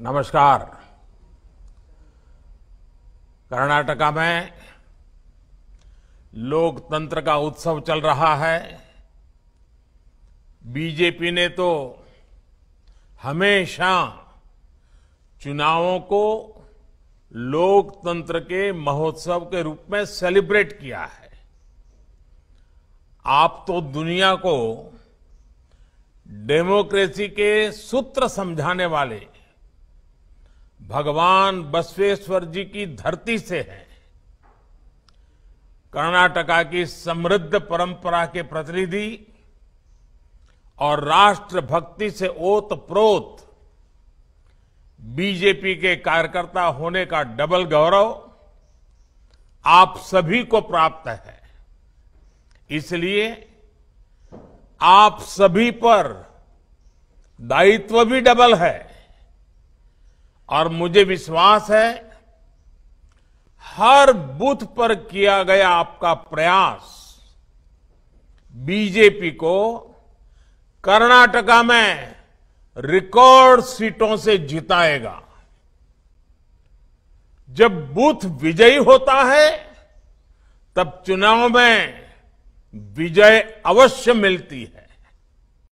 नमस्कार कर्नाटका में लोकतंत्र का उत्सव चल रहा है बीजेपी ने तो हमेशा चुनावों को लोकतंत्र के महोत्सव के रूप में सेलिब्रेट किया है आप तो दुनिया को डेमोक्रेसी के सूत्र समझाने वाले भगवान बसवेश्वर जी की धरती से है कर्नाटका की समृद्ध परंपरा के प्रतिनिधि और राष्ट्रभक्ति से ओत प्रोत बीजेपी के कार्यकर्ता होने का डबल गौरव आप सभी को प्राप्त है इसलिए आप सभी पर दायित्व भी डबल है और मुझे विश्वास है हर बूथ पर किया गया आपका प्रयास बीजेपी को कर्नाटका में रिकॉर्ड सीटों से जिताएगा जब बूथ विजयी होता है तब चुनाव में विजय अवश्य मिलती है